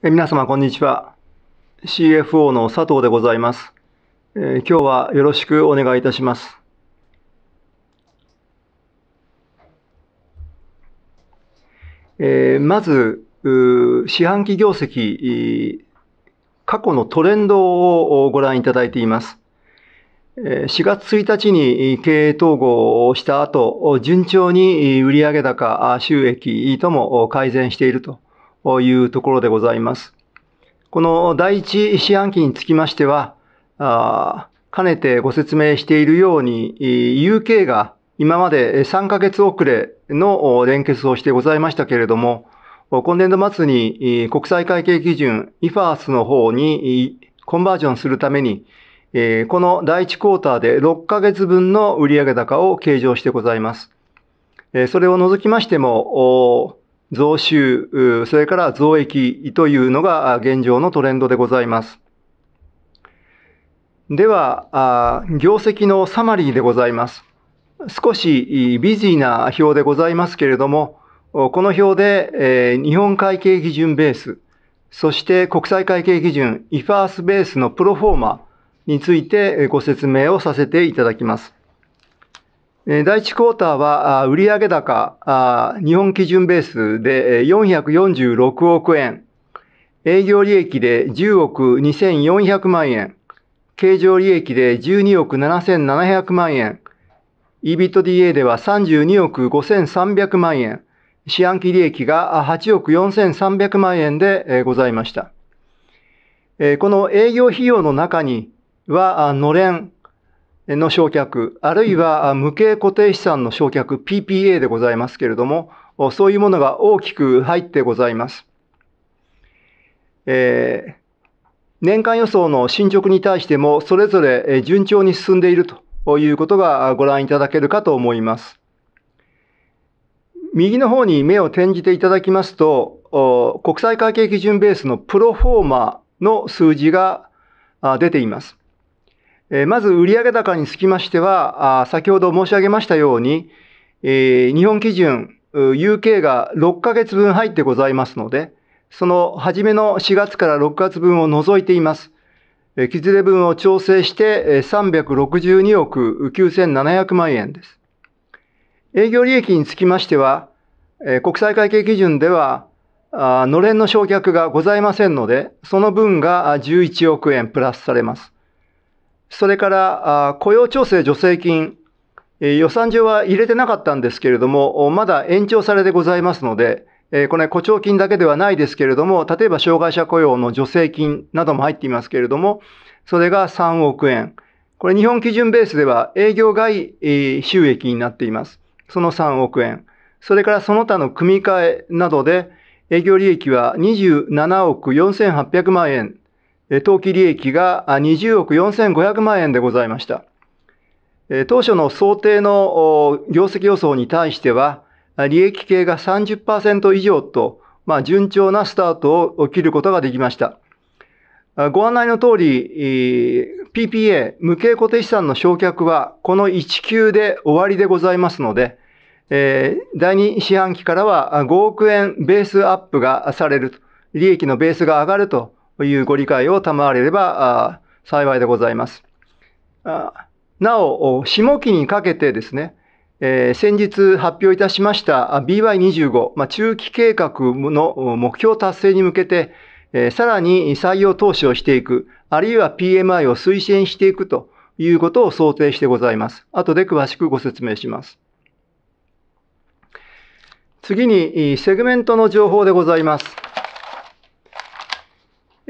皆様こんにちは。CFO の佐藤でございます。えー、今日はよろしくお願いいたします。えー、まず、四半期業績、過去のトレンドをご覧いただいています。4月1日に経営統合をした後、順調に売上高、収益とも改善しているとというところでございます。この第一四半期につきましては、かねてご説明しているように、UK が今まで3ヶ月遅れの連結をしてございましたけれども、今年度末に国際会計基準 IFAS の方にコンバージョンするために、この第1クォーターで6ヶ月分の売上高を計上してございます。それを除きましても、増収、それから増益というのが現状のトレンドでございます。では、業績のサマリーでございます。少しビジーな表でございますけれども、この表で日本会計基準ベース、そして国際会計基準 IFRS ベースのプロフォーマについてご説明をさせていただきます。第一クォーターは売上高、日本基準ベースで446億円、営業利益で10億2400万円、経常利益で12億7700万円、EBITDA では32億5300万円、市販期利益が8億4300万円でございました。この営業費用の中には、のれん、の償却、あるいは無形固定資産の償却 PPA でございますけれども、そういうものが大きく入ってございます。えー、年間予想の進捗に対しても、それぞれ順調に進んでいるということがご覧いただけるかと思います。右の方に目を転じていただきますと、国際会計基準ベースのプロフォーマの数字が出ています。まず、売上高につきましては、先ほど申し上げましたように、日本基準、UK が6ヶ月分入ってございますので、その初めの4月から6月分を除いています。基ずれ分を調整して362億9700万円です。営業利益につきましては、国際会計基準では、のれんの償却がございませんので、その分が11億円プラスされます。それから雇用調整助成金、予算上は入れてなかったんですけれども、まだ延長されてございますので、これ、誇張金だけではないですけれども、例えば障害者雇用の助成金なども入っていますけれども、それが3億円。これ、日本基準ベースでは営業外収益になっています。その3億円。それからその他の組み替えなどで、営業利益は27億4800万円当期利益が20億4500万円でございました。当初の想定の業績予想に対しては、利益系が30%以上と、まあ、順調なスタートを切ることができました。ご案内の通り、PPA、無形固定資産の償却は、この1級で終わりでございますので、第2四半期からは5億円ベースアップがされる利益のベースが上がるとというご理解を賜れれば幸いでございます。なお、下期にかけてですね、え先日発表いたしました BY25、まあ、中期計画の目標達成に向けて、えさらに採用投資をしていく、あるいは PMI を推進していくということを想定してございます。後で詳しくご説明します。次に、セグメントの情報でございます。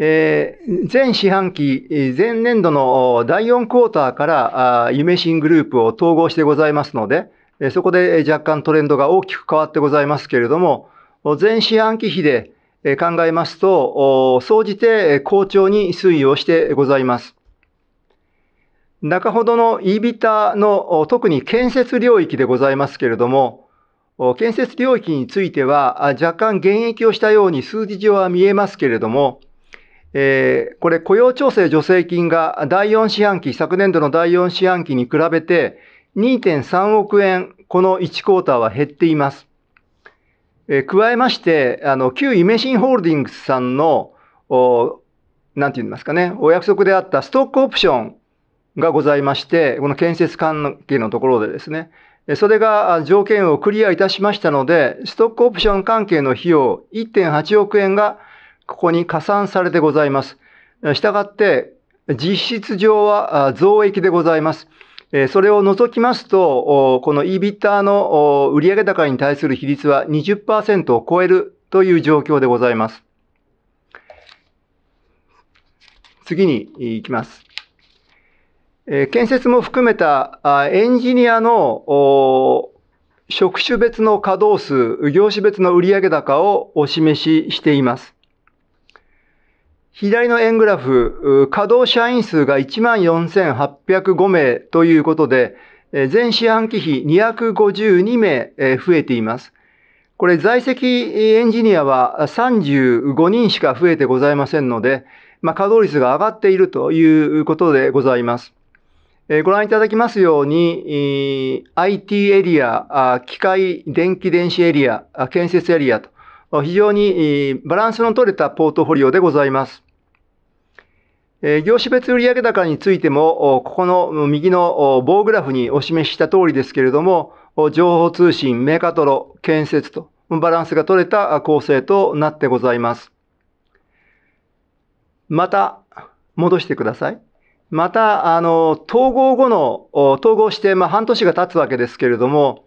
え前四半期、前年度の第4クォーターから夢新グループを統合してございますので、そこで若干トレンドが大きく変わってございますけれども、前四半期比で考えますと、総じて好調に推移をしてございます。中ほどの EBITA の特に建設領域でございますけれども、建設領域については若干減益をしたように数字上は見えますけれども、えー、これ雇用調整助成金が第4四半期、昨年度の第4四半期に比べて2.3億円、この1クォーターは減っています。えー、加えまして、あの、旧イメシンホールディングスさんの、おなんて言いますかね、お約束であったストックオプションがございまして、この建設関係のところでですね、それが条件をクリアいたしましたので、ストックオプション関係の費用1.8億円がここに加算されてございます。したがって、実質上は増益でございます。それを除きますと、この EBITDA の売上高に対する比率は20%を超えるという状況でございます。次に行きます。建設も含めたエンジニアの職種別の稼働数、業種別の売上高をお示ししています。左の円グラフ、稼働社員数が14,805名ということで、全四半期比252名増えています。これ在籍エンジニアは35人しか増えてございませんので、まあ、稼働率が上がっているということでございます。ご覧いただきますように、IT エリア、機械、電気電子エリア、建設エリアと、非常にバランスの取れたポートフォリオでございます。え業種別売上高についても、ここの右の棒グラフにお示しした通りですけれども、情報通信、メーカトロ、建設とバランスが取れた構成となってございます。また、戻してください。また、あの、統合後の、統合して、まあ、半年が経つわけですけれども、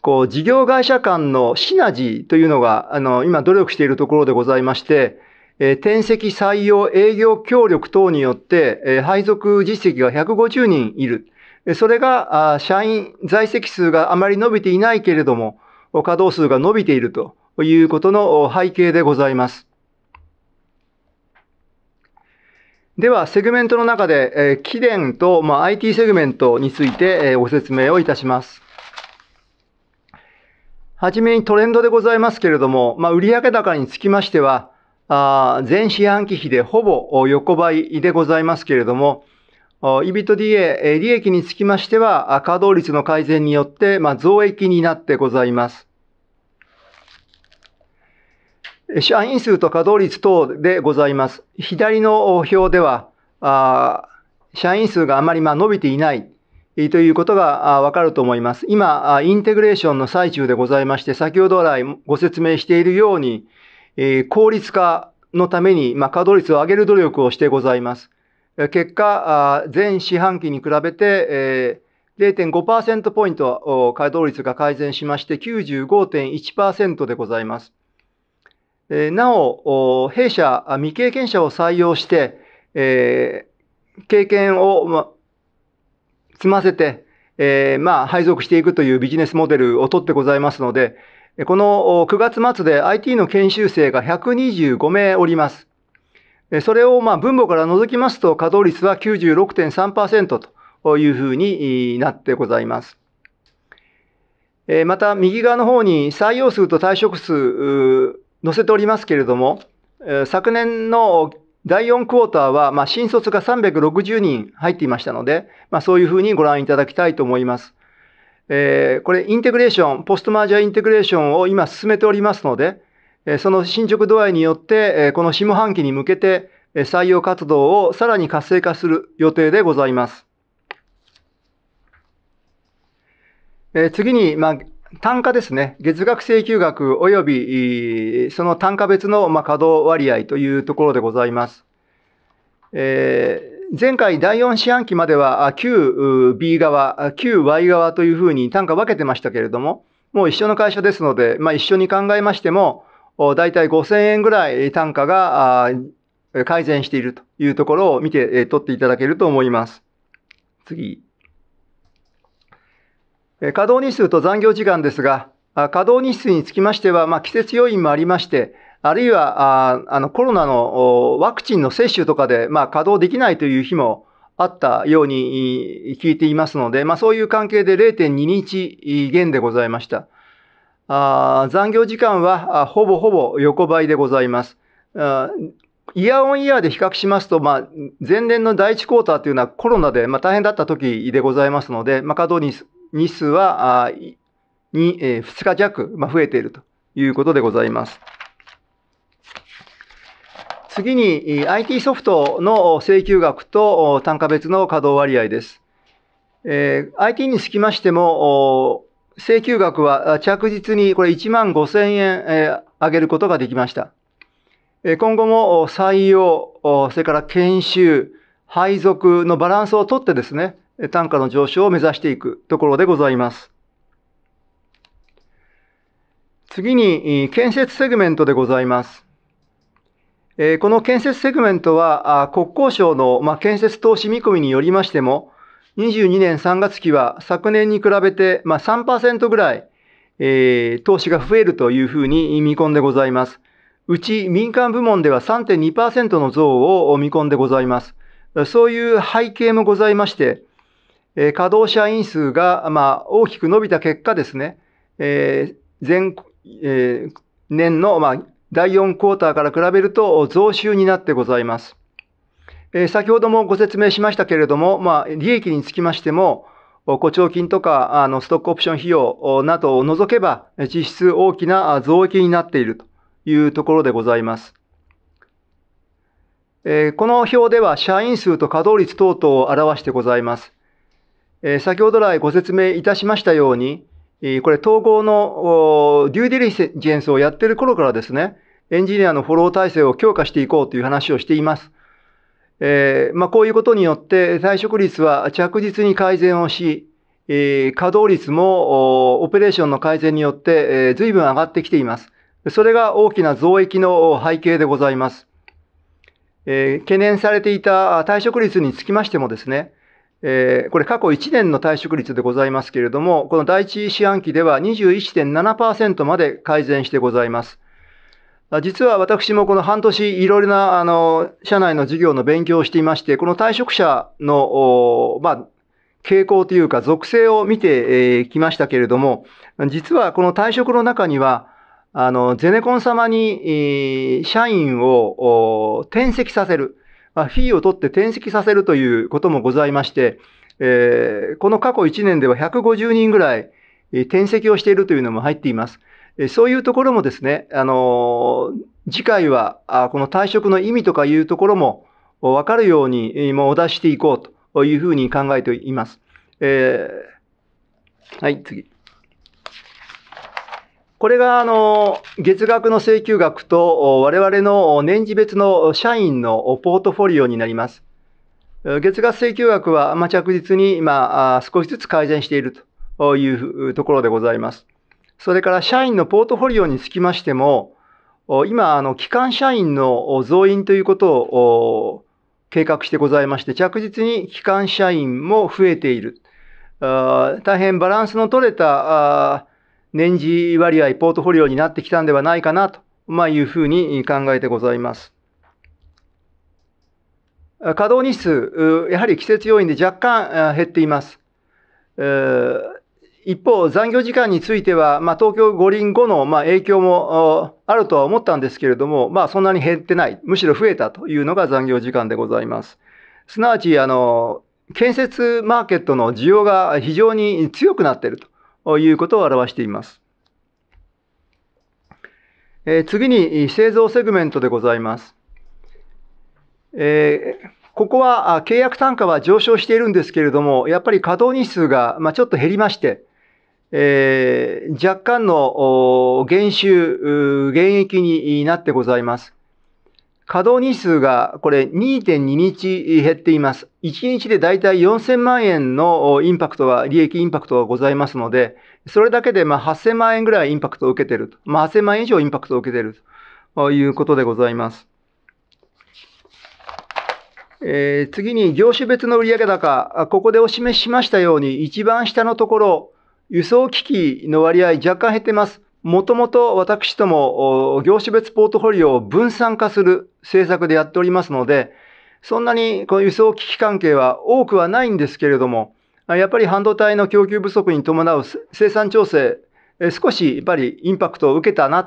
こう、事業会社間のシナジーというのが、あの、今努力しているところでございまして、え転籍採用営業協力等によって、え配属実績が150人いる。それが、あ社員在籍数があまり伸びていないけれども、稼働数が伸びているということの背景でございます。では、セグメントの中で、えー、起電と、まあ、IT セグメントについて、えご説明をいたします。はじめにトレンドでございますけれども、まあ、売上高につきましては、あ前四半期比でほぼ横ばいでございますけれども、EBITDA、利益につきましては、稼働率の改善によって、まあ、増益になってございます。社員数と稼働率等でございます。左の表では、あ社員数があまりまあ伸びていないということがわかると思います。今、インテグレーションの最中でございまして、先ほど来ご説明しているように、え効率化のために、まあ、稼働率を上げる努力をしてございます。結果、前四半期に比べて、0.5%ポイント稼働率が改善しまして95.1%でございます。なお、弊社、未経験者を採用して、経験を積ませて、まあ、配属していくというビジネスモデルをとってございますので、この9月末で IT の研修生が125名おります。それをまあ分母から除きますと稼働率は96.3%というふうになってございます。また右側の方に採用数と退職数載せておりますけれども、昨年の第4クォーターは、ま新卒が360人入っていましたので、まあ、そういうふうにご覧いただきたいと思います。えー、これインテグレーション、ポストマージャーインテグレーションを今進めておりますので、えその進捗度合いによって、えこの下半期に向けて、え採用活動をさらに活性化する予定でございます。え次に、まあ、単価ですね。月額請求額及び、その単価別の、まあ、稼働割合というところでございます。えー前回第4四半期までは q B 側、q Y 側というふうに単価分けてましたけれども、もう一緒の会社ですので、まあ、一緒に考えましても、だいたい5000円ぐらい単価が改善しているというところを見て取っていただけると思います。次。稼働日数と残業時間ですが、稼働日数につきましては、まあ、季節要因もありまして、あるいはああのコロナのワクチンの接種とかで、まあ、稼働できないという日もあったように聞いていますので、まあ、そういう関係で0.2日減でございました。あ残業時間はあほぼほぼ横ばいでございます。あイヤオンイヤーで比較しますと、まあ、前年の第一クォーターというのはコロナで、まあ、大変だった時でございますので、まあ、稼働日数はあに、えー、2日弱、まあ、増えているということでございます。次に IT ソフトの請求額と単価別の稼働割合です。え IT につきましても、請求額は着実にこれ1万5000円、え上げることができました。今後も採用、それから研修、配属のバランスをとってですね、単価の上昇を目指していくところでございます。次に、建設セグメントでございます。この建設セグメントは、国交省の、建設投資見込みによりましても、22年3月期は昨年に比べて、3%ぐらい、投資が増えるというふうに見込んでございます。うち民間部門では3.2%の増を見込んでございます。そういう背景もございまして、稼働者員数が、大きく伸びた結果ですね、前、年の、第4クォーターから比べると増収になってございます。え先ほどもご説明しましたけれども、まあ、利益につきましても、誇張金とかあのストックオプション費用などを除けば、実質大きな増益になっているというところでございます。えこの表では社員数と稼働率等々を表してございます。え先ほど来ご説明いたしましたように、これ統合のデューディリジェンスをやってる頃からですね、エンジニアのフォロー体制を強化していこうという話をしています。えー、まあ、こういうことによって退職率は着実に改善をし、えー、稼働率もオペレーションの改善によって、えー、随分上がってきています。それが大きな増益の背景でございます。え懸念されていた退職率につきましてもですね、えー、これ過去1年の退職率でございますけれども、この第一四半期では21.7%まで改善してございます。実は私もこの半年いろいろな、あの、社内の事業の勉強をしていまして、この退職者の、まあ、傾向というか属性を見てきましたけれども、実はこの退職の中には、あの、ゼネコン様に、社員を転籍させる。フィーを取って転籍させるということもございまして、えー、この過去1年では150人ぐらい転籍をしているというのも入っています。そういうところもですね、あのー、次回はこの退職の意味とかいうところもわかるようにもお出していこうというふうに考えています。えー、はい、次。これが、あの、月額の請求額と、我々の年次別の社員のポートフォリオになります。月額請求額は、ま着実に、ま少しずつ改善しているというところでございます。それから、社員のポートフォリオにつきましても、今、あの、機関社員の増員ということを計画してございまして、着実に機関社員も増えている。大変バランスの取れた、年次割合、ポートフォリオになってきたんではないかなと、まあ、いうふうに考えてございます。稼働日数、やはり季節要因で若干減っています。一方、残業時間については、まあ、東京五輪後の、まあ、影響もあるとは思ったんですけれども、まあ、そんなに減ってない、むしろ増えたというのが残業時間でございます。すなわち、あの、建設マーケットの需要が非常に強くなっていると。ということを表しています。え次に製造セグメントでございます。えー、ここは契約単価は上昇しているんですけれども、やっぱり稼働日数が、まちょっと減りまして、えー、若干の減収、減益になってございます。稼働日数がこれ2.2日減っています。1日でだいたい4000万円のインパクトは、利益インパクトはございますので、それだけでま8000万円ぐらいインパクトを受けてると。まあ、8000万円以上インパクトを受けてるということでございます。えー、次に業種別の売上高。ここでお示ししましたように、一番下のところ、輸送機器の割合若干減ってます。もともと私ども、業種別ポートフォリオを分散化する政策でやっておりますので、そんなにこの輸送危機関係は多くはないんですけれども、やっぱり半導体の供給不足に伴う生産調整、少しやっぱりインパクトを受けたな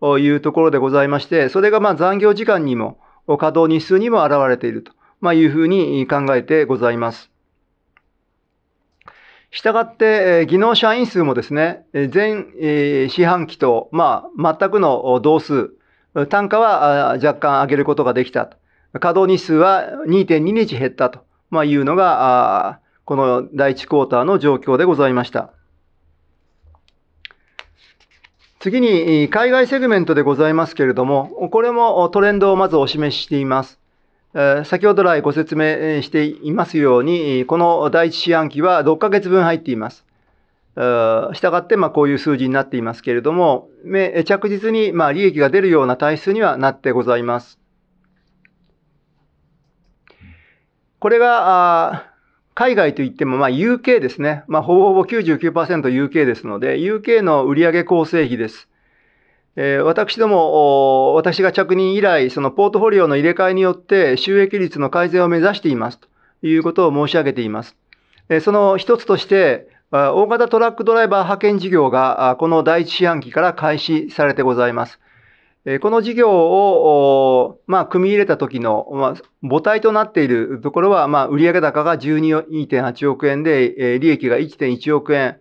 というところでございまして、それがまあ残業時間にも稼働日数にも現れているというふうに考えてございます。したがって、えー、技能社員数もですね、前、えー、四半期と、まあ、全くの同数、単価は若干上げることができた稼働日数は2.2日減ったと、まあ、いうのが、この第一クォーターの状況でございました。次に、海外セグメントでございますけれども、これもトレンドをまずお示ししています。先ほど来ご説明していますように、この第一四半期は6ヶ月分入っています。したがって、まこういう数字になっていますけれども、着実に、ま利益が出るような体質にはなってございます。これが、海外といっても、ま UK ですね。まあ、ほぼほぼ 99%UK ですので、UK の売上構成費です。え私ども、私が着任以来、そのポートフォリオの入れ替えによって収益率の改善を目指していますということを申し上げています。えその一つとして、大型トラックドライバー派遣事業がこの第一四半期から開始されてございます。この事業を、まあ、組み入れた時の、まあ、母体となっているところは、まあ、売上高が12.8億円で、利益が1.1億円、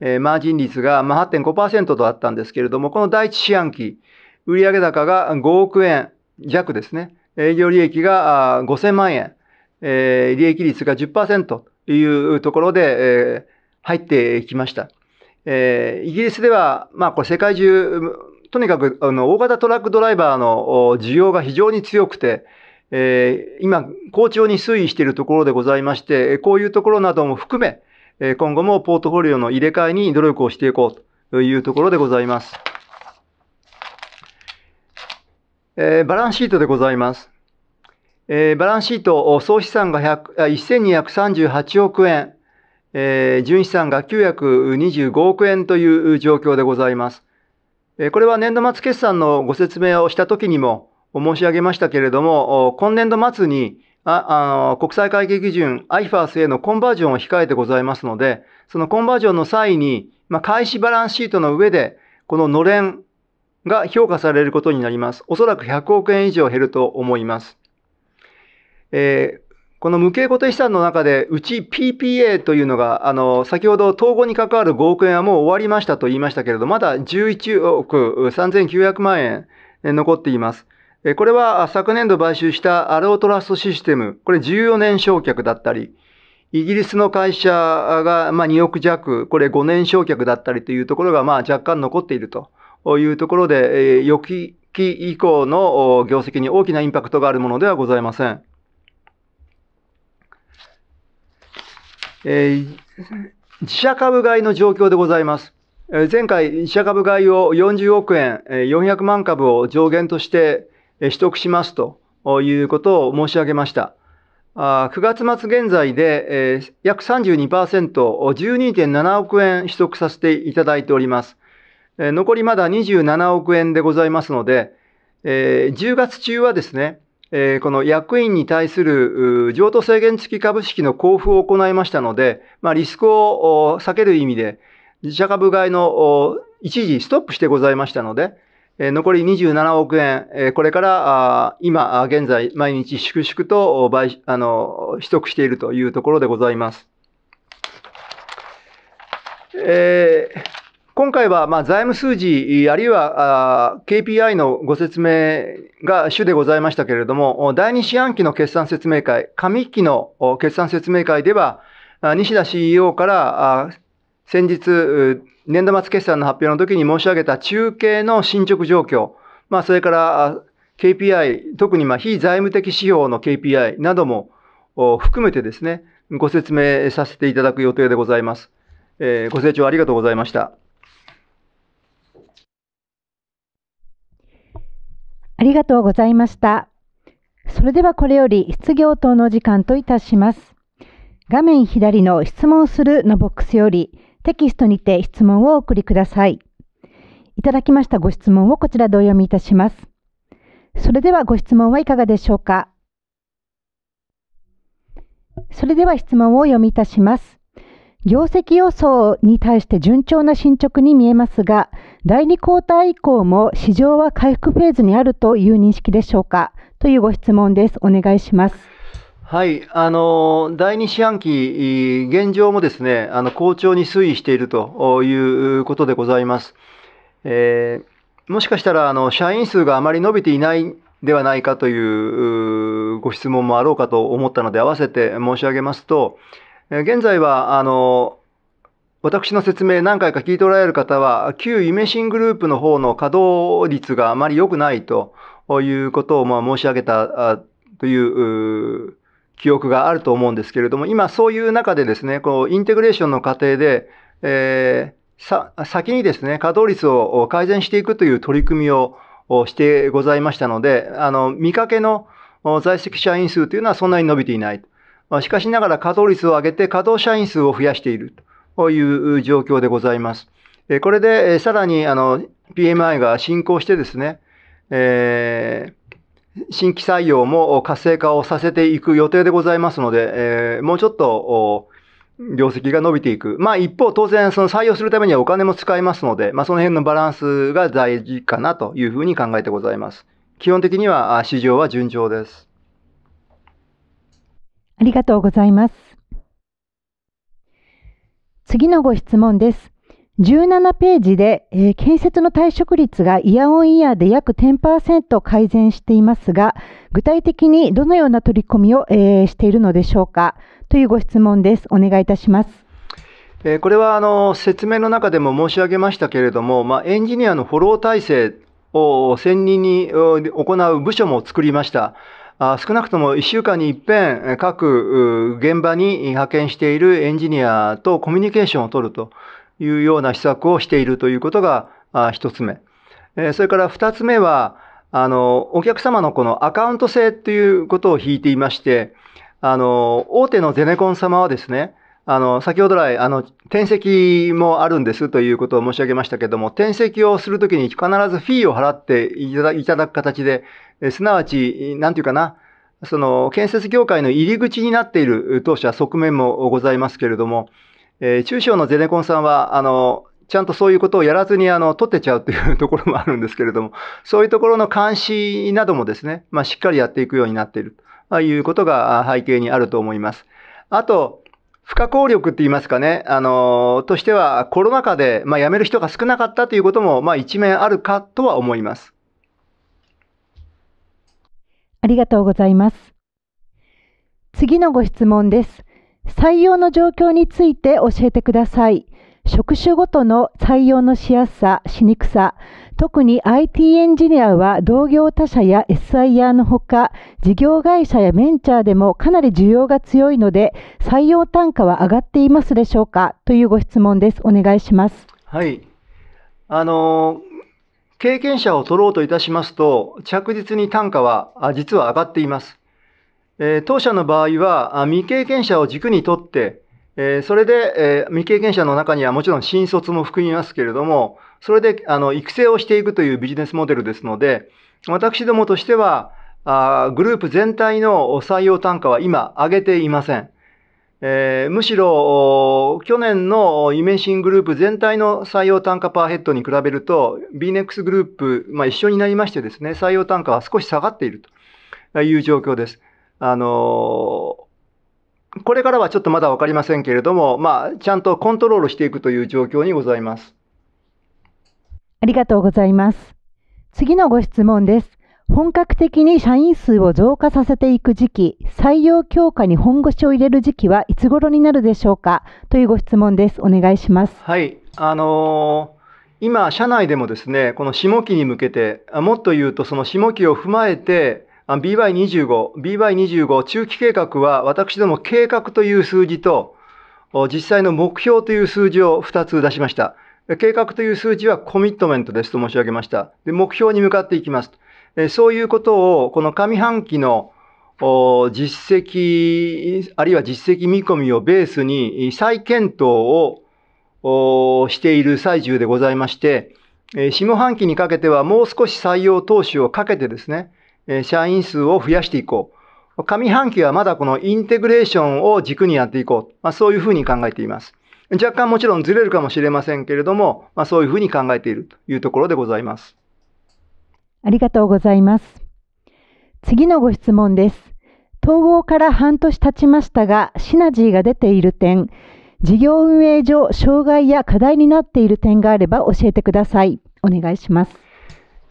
えー、マージン率がまあ8.5%とあったんですけれども、この第一四半期、売上高が5億円弱ですね。営業利益が5000万円、えー、利益率が10%というところで、えー、入ってきました。えー、イギリスでは、まあ、これ世界中、とにかくあの大型トラックドライバーの需要が非常に強くて、えー、今、好調に推移しているところでございまして、こういうところなども含め、え今後もポートフォリオの入れ替えに努力をしていこうというところでございます。えバランスシートでございます。えバランスシート、総資産が1238億円、え純資産が925億円という状況でございます。えこれは年度末決算のご説明をしたときにも申し上げましたけれども、今年度末にああの国際会計基準 IFAS へのコンバージョンを控えてございますので、そのコンバージョンの際に、まあ、開始バランスシートの上で、こののれんが評価されることになります。おそらく100億円以上減ると思います。えー、この無形固定資産の中で、うち PPA というのが、あの、先ほど統合に関わる5億円はもう終わりましたと言いましたけれど、まだ11億3900万円残っています。これは昨年度買収したアロートラストシステム、これ14年償却だったり、イギリスの会社がま2億弱、これ5年償却だったりというところがま若干残っているというところで、予期以降の業績に大きなインパクトがあるものではございません。え自社株買いの状況でございます。前回、自社株買いを40億円、400万株を上限として取得しますということを申し上げました。9月末現在で約32%、12.7億円取得させていただいております。残りまだ27億円でございますので、10月中はですね、この役員に対する譲渡制限付き株式の交付を行いましたので、まあ、リスクを避ける意味で、自社株買いの一時ストップしてございましたので、残り27億円、これから今現在毎日粛々と買あの取得しているというところでございます。えー、今回はまあ財務数字、あるいは KPI のご説明が主でございましたけれども、第2四半期の決算説明会、上期の決算説明会では、西田 CEO から先日、年度末決算の発表の時に申し上げた中継の進捗状況、まあ、それから KPI、特にまあ非財務的指標の KPI なども含めてですね、ご説明させていただく予定でございます。えー、ご清聴ありがとうございました。ありがとうございました。それではこれより質疑応答の時間といたします。画面左の質問するのボックスより、テキストにて質問をお送りください。いただきましたご質問をこちらでお読みいたします。それではご質問はいかがでしょうかそれでは質問を読みいたします。業績予想に対して順調な進捗に見えますが、第2クォーター以降も市場は回復フェーズにあるという認識でしょうかというご質問です。お願いします。はい、あの第2四半期、現状もですねあの好調に推移しているということでございます。えー、もしかしたらあの社員数があまり伸びていないではないかというご質問もあろうかと思ったので、合わせて申し上げますと、現在はあの私の説明何回か聞いておられる方は、旧イメシングループの方の稼働率があまり良くないということをまあ申し上げたという記憶があると思うんですけれども、今そういう中でですね、こう、インテグレーションの過程で、えー、さ、先にですね、稼働率を改善していくという取り組みをしてございましたので、あの、見かけの在籍社員数というのはそんなに伸びていない。しかしながら稼働率を上げて稼働社員数を増やしているという状況でございます。これで、さらに、あの、PMI が進行してですね、えー新規採用も活性化をさせていく予定でございますので、えー、もうちょっと、業績が伸びていく。まあ一方、当然、その採用するためにはお金も使いますので、まあその辺のバランスが大事かなというふうに考えてございます。基本的には市場は順調です。ありがとうございます。次のご質問です。17ページで、えー、建設の退職率がイヤオンイヤーで約10%改善していますが、具体的にどのような取り組みを、えー、しているのでしょうかというご質問です。お願いいたします。えー、これはあの説明の中でも申し上げましたけれども、まあ、エンジニアのフォロー体制を専任に行う部署も作りました。少なくとも1週間に一遍各現場に派遣しているエンジニアとコミュニケーションを取るというような施策をしているということが一つ目。それから二つ目は、あの、お客様のこのアカウント制ということを引いていまして、あの、大手のゼネコン様はですね、あの、先ほど来、あの、転籍もあるんですということを申し上げましたけども、転籍をするときに必ずフィーを払っていただく形で、すなわち、なんていうかな、その、建設業界の入り口になっている当社側面もございますけれども、えー、中小のゼネコンさんは、あの、ちゃんとそういうことをやらずに、あの、取ってちゃうというところもあるんですけれども、そういうところの監視などもですね、まあ、しっかりやっていくようになっているということが背景にあると思います。あと、不可抗力って言いますかね、あの、としてはコロナ禍で、まあ、辞める人が少なかったということも、まあ、一面あるかとは思います。ありがとうございます。次のご質問です。採用の状況について教えてください。職種ごとの採用のしやすさ、しにくさ、特に IT エンジニアは同業他社や SIR のほか、事業会社やベンチャーでもかなり需要が強いので、採用単価は上がっていますでしょうかというご質問です。お願いします。はい。あの、経験者を取ろうといたしますと、着実に単価は実は上がっています。え当社の場合は、未経験者を軸にとって、えそれで、え未経験者の中にはもちろん新卒も含みますけれども、それで、あの、育成をしていくというビジネスモデルですので、私どもとしては、あグループ全体の採用単価は今上げていません。えむしろ、去年のイメシングループ全体の採用単価パーヘッドに比べると、BNEX グループ、まあ、一緒になりましてですね、採用単価は少し下がっているという状況です。あのこれからはちょっとまだ分かりませんけれども、まあ、ちゃんとコントロールしていくという状況にございます。ありがとうございます。次のご質問です。本格的に社員数を増加させていく時期、採用強化に本腰を入れる時期はいつ頃になるでしょうかというご質問です。お願いします。はい。あのー、今、社内でもですね、この下期に向けて、もっと言うとその下期を踏まえて、BY25、BY25 中期計画は私ども計画という数字と実際の目標という数字を2つ出しました。計画という数字はコミットメントですと申し上げました。で目標に向かっていきます。そういうことをこの上半期の実績、あるいは実績見込みをベースに再検討をしている最中でございまして、下半期にかけてはもう少し採用投資をかけてですね、え社員数を増やしていこう。上半期はまだこのインテグレーションを軸にやっていこう。まあ、そういうふうに考えています。若干もちろんずれるかもしれませんけれども、まあ、そういうふうに考えているというところでございます。ありがとうございます。次のご質問です。統合から半年経ちましたが、シナジーが出ている点、事業運営上、障害や課題になっている点があれば教えてください。お願いします。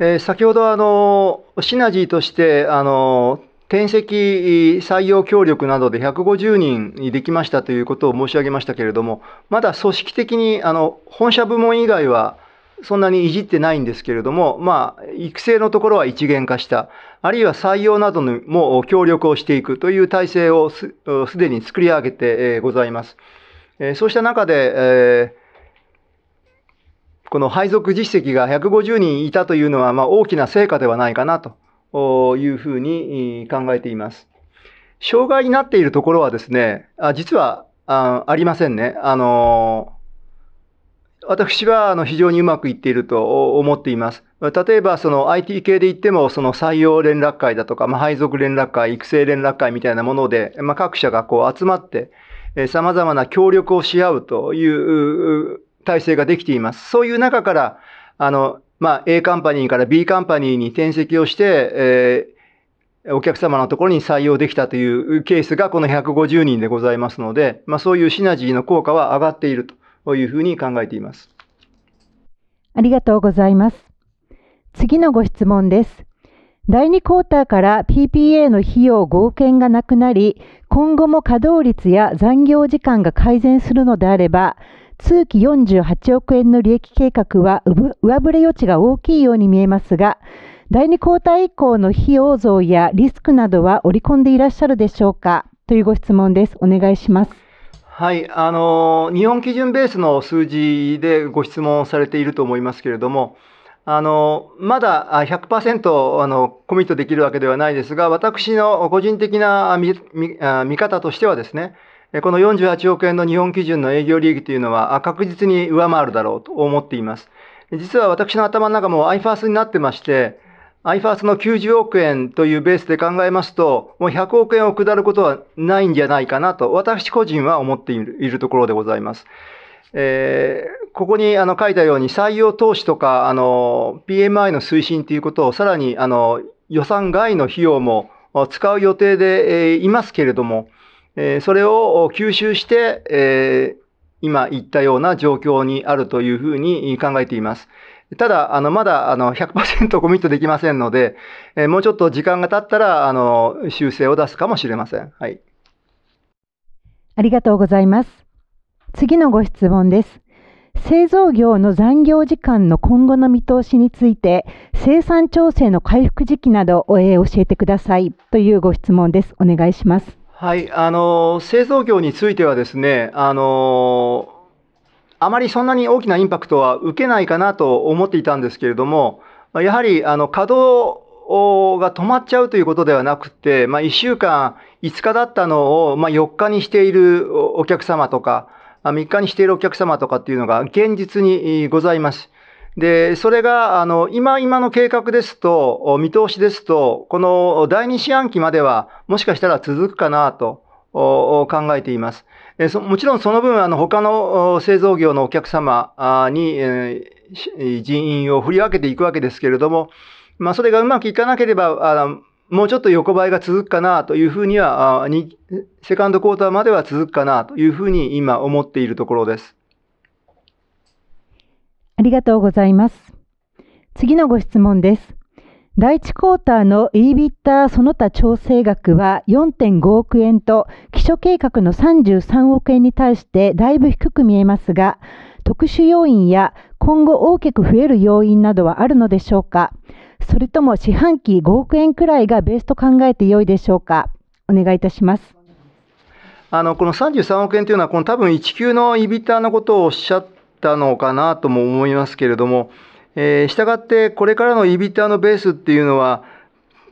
えー、先ほどあの、シナジーとして、あの、転籍採用協力などで150人にできましたということを申し上げましたけれども、まだ組織的に、あの、本社部門以外は、そんなにいじってないんですけれども、まあ、育成のところは一元化した、あるいは採用などにも協力をしていくという体制をすでに作り上げてございます。そうした中で、この配属実績が150人いたというのは、まあ、大きな成果ではないかなというふうに考えています。障害になっているところはですね、あ実はあありませんね。あの私はあの非常にうまくいっていると思っています。例えば、その IT 系で言っても、その採用連絡会だとか、まあ、配属連絡会、育成連絡会みたいなもので、まあ、各社がこう集まって、様々な協力をし合うという体制ができています。そういう中から、あの、まあ、A カンパニーから B カンパニーに転籍をして、えー、お客様のところに採用できたというケースがこの150人でございますので、まあ、そういうシナジーの効果は上がっているというふうに考えています。ありがとうございます。次のご質問です。第2クォーターから PPA の費用合計がなくなり、今後も稼働率や残業時間が改善するのであれば、通期48億円の利益計画は上振れ余地が大きいように見えますが、第2交代以降の費用増やリスクなどは織り込んでいらっしゃるでしょうかというご質問です。お願いします。はい、あの日本基準ベースの数字でご質問されていると思いますけれども、あのまだ100%あのコミットできるわけではないですが、私の個人的な見見方としてはですね、この48億円の日本基準の営業利益というのは確実に上回るだろうと思っています。実は私の頭の中も i f a s になってまして、i f a s の90億円というベースで考えますと、もう100億円を下ることはないんじゃないかなと、私個人は思っているところでございます。えー、ここにあの書いたように採用投資とかあの PMI の推進ということをさらにあの予算外の費用も使う予定で、えー、いますけれども、えそれを吸収して、え今言ったような状況にあるというふうに考えています。ただ、あの、まだ、あの、100%コミットできませんので、えもうちょっと時間が経ったら、あの、修正を出すかもしれません。はい。ありがとうございます。次のご質問です。製造業の残業時間の今後の見通しについて、生産調整の回復時期などを教えてくださいというご質問です。お願いします。はい、あの製造業についてはですね、あのあまりそんなに大きなインパクトは受けないかなと思っていたんですけれども、やはりあの稼働が止まっちゃうということではなくて、まあ、1週間、5日だったのを、まあ、4日にしているお客様とか、3日にしているお客様とかっていうのが現実にございます。で、それが、あの、今、今の計画ですと、見通しですと、この第2四半期までは、もしかしたら続くかなと考えています。もちろんその分、あの、他の製造業のお客様に、人員を振り分けていくわけですけれども、まあ、それがうまくいかなければ、あのもうちょっと横ばいが続くかなというふうには、セカンドクォーターまでは続くかなというふうに今思っているところです。ありがとうございます。次のご質問です。第1クォーターの e ビッターその他調整額は4.5億円と、基礎計画の33億円に対してだいぶ低く見えますが、特殊要因や今後大きく増える要因などはあるのでしょうかそれとも四半期5億円くらいがベースと考えて良いでしょうかお願いいたします。あのこの33億円というのは、この多分1級の e ビ i t のことをおっしゃったのかなとも思いますけれども、えー、したがってこれからのイビタのベースっていうのは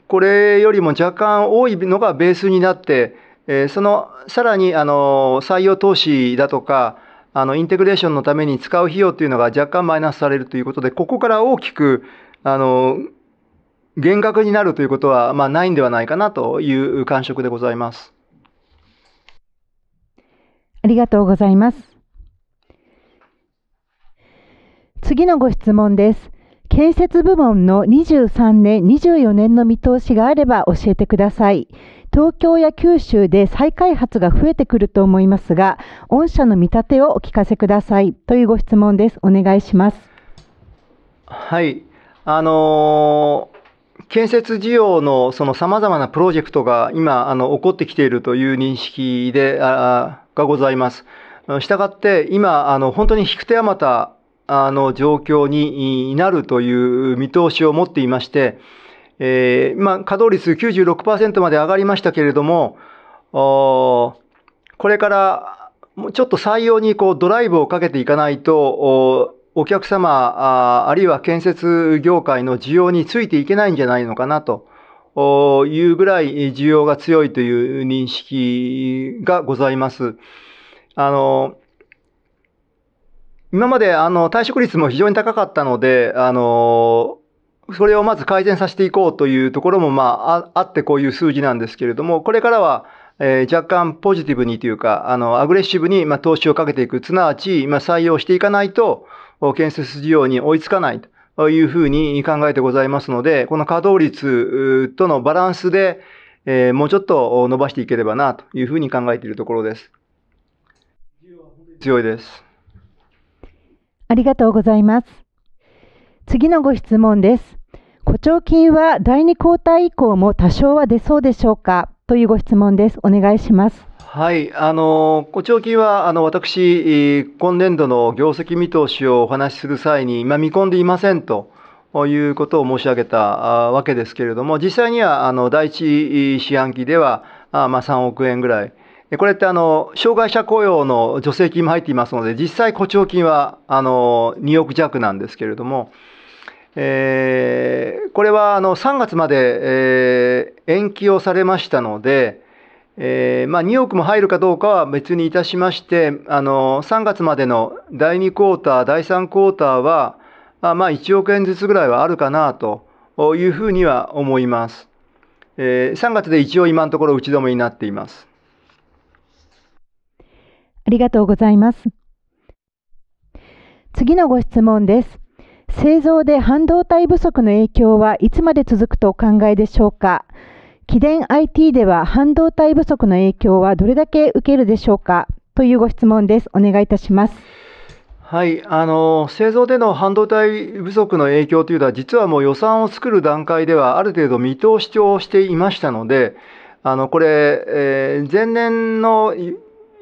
これよりも若干多いのがベースになって、えー、そのさらにあの採用投資だとかあのインテグレーションのために使う費用というのが若干マイナスされるということでここから大きくあの減額になるということは、まあ、ないんではないかなという感触でございます。ありがとうございます。次のご質問です。建設部門の23年、24年の見通しがあれば教えてください。東京や九州で再開発が増えてくると思いますが、御社の見立てをお聞かせくださいというご質問です。お願いします。はい、あのー、建設需要のそのさまざまなプロジェクトが今あの起こってきているという認識であがございます。従って今あの本当に引く手あまたあの状況になるという見通しを持っていまして、えー、今、稼働率96%まで上がりましたけれども、これからちょっと採用にこうドライブをかけていかないと、お客様あ、あるいは建設業界の需要についていけないんじゃないのかなというぐらい需要が強いという認識がございます。あの、今まであの退職率も非常に高かったので、あのそれをまず改善させていこうというところも、まあ、あってこういう数字なんですけれども、これからは、えー、若干ポジティブにというか、あの、アグレッシブに、まあ、投資をかけていく、すなわち、まあ、採用していかないと、建設事業に追いつかないというふうに考えてございますので、この稼働率とのバランスで、えー、もうちょっと伸ばしていければなというふうに考えているところです。強いです。ありがとうございます。次のご質問です。誇張金は第二交代以降も多少は出そうでしょうかというご質問です。お願いします。はい、あの、誇張金は、あの、私、今年度の業績見通しをお話しする際に、今見込んでいませんと。いうことを申し上げたわけですけれども、実際にはあの第一四半期では、あまあ、3億円ぐらい、これってあの障害者雇用の助成金も入っていますので実際補聴金はあの2億弱なんですけれども、えー、これはあの3月まで、えー、延期をされましたので、えーまあ、2億も入るかどうかは別にいたしましてあの3月までの第2クォーター第3クォーターはあまあ1億円ずつぐらいはあるかなというふうには思います。えー、3月で一応今のところ打ち止めになっています。ありがとうございます。次のご質問です。製造で半導体不足の影響はいつまで続くとお考えでしょうか起電 IT では半導体不足の影響はどれだけ受けるでしょうかというご質問です。お願いいたします。はい、あの製造での半導体不足の影響というのは、実はもう予算を作る段階ではある程度見通しをしていましたので、あのこれ、えー、前年の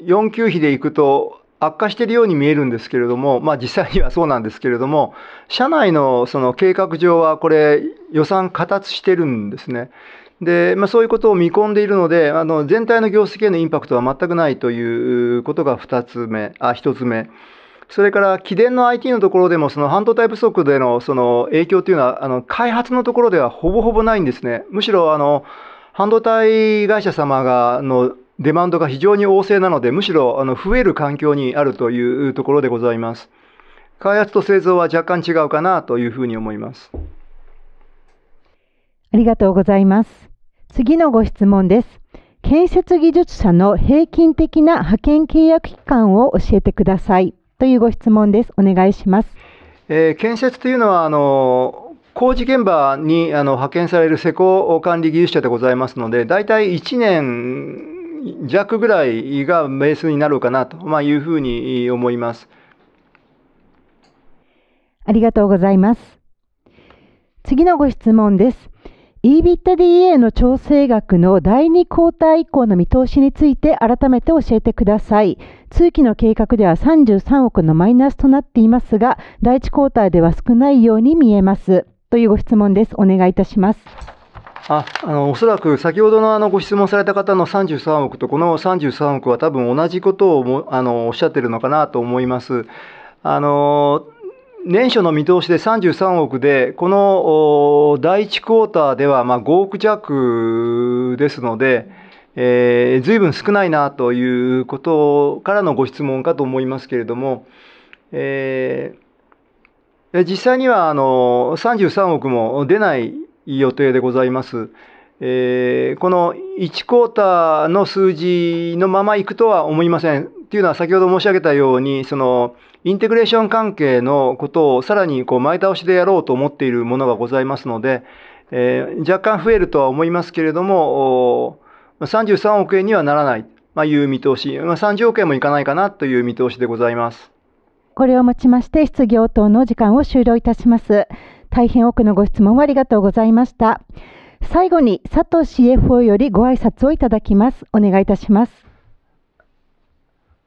4級比でいくと悪化しているように見えるんですけれども、まあ、実際にはそうなんですけれども、社内のその計画上はこれ、予算過達してるんですね。でまあ、そういうことを見込んでいるのであの、全体の業績へのインパクトは全くないということが2つ目、あ1つ目。それから貴殿の IT のところでも、その半導体不足でのその影響というのは、あの開発のところではほぼほぼないんですね。むしろあの半導体会社様がのデマンドが非常に旺盛なので、むしろあの増える環境にあるというところでございます。開発と製造は若干違うかなというふうに思います。ありがとうございます。次のご質問です。建設技術者の平均的な派遣契約期間を教えてくださいというご質問です。お願いします。えー、建設というのはあの工事現場にあの派遣される施工管理技術者でございますので、だいたい1年弱ぐらいがベースになろうかなというふうに思います。ありがとうございます。次のご質問です。EBITDA の調整額の第2交代以降の見通しについて改めて教えてください。通期の計画では33億のマイナスとなっていますが、第1交代では少ないように見えます。というご質問です。お願いいたします。ああのおそらく先ほどのあのご質問された方の33億とこの33億は多分同じことをもあのおっしゃってるのかなと思います。あの年初の見通しで33億で、この第1クォーターではま5億弱ですので、えー、ぶん少ないなということからのご質問かと思いますけれども、えー、実際にはあの33億も出ない予定でございます。えー、この1クォーターの数字のままいくとは思いません。というのは先ほど申し上げたように、そのインテグレーション関係のことをさらにこう前倒しでやろうと思っているものがございますので、えー、若干増えるとは思いますけれども、33億円にはならない、という見通し、まあ、30億円もいかないかなという見通しでございます。これをもちまして質疑応答の時間を終了いたします。大変多くのご質問をありがとうございました。最後に佐藤 CFO よりご挨拶をいただきます。お願いいたします。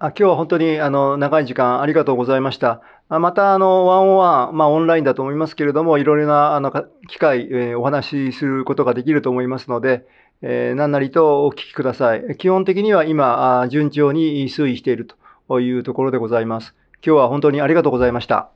あ今日は本当にあの長い時間ありがとうございました。あまた、あの、ワンオンワン、まあ、オンラインだと思いますけれども、いろいろな、あの、機会、えー、お話しすることができると思いますので、えー、何なりとお聞きください。基本的には今、順調に推移しているというところでございます。今日は本当にありがとうございました。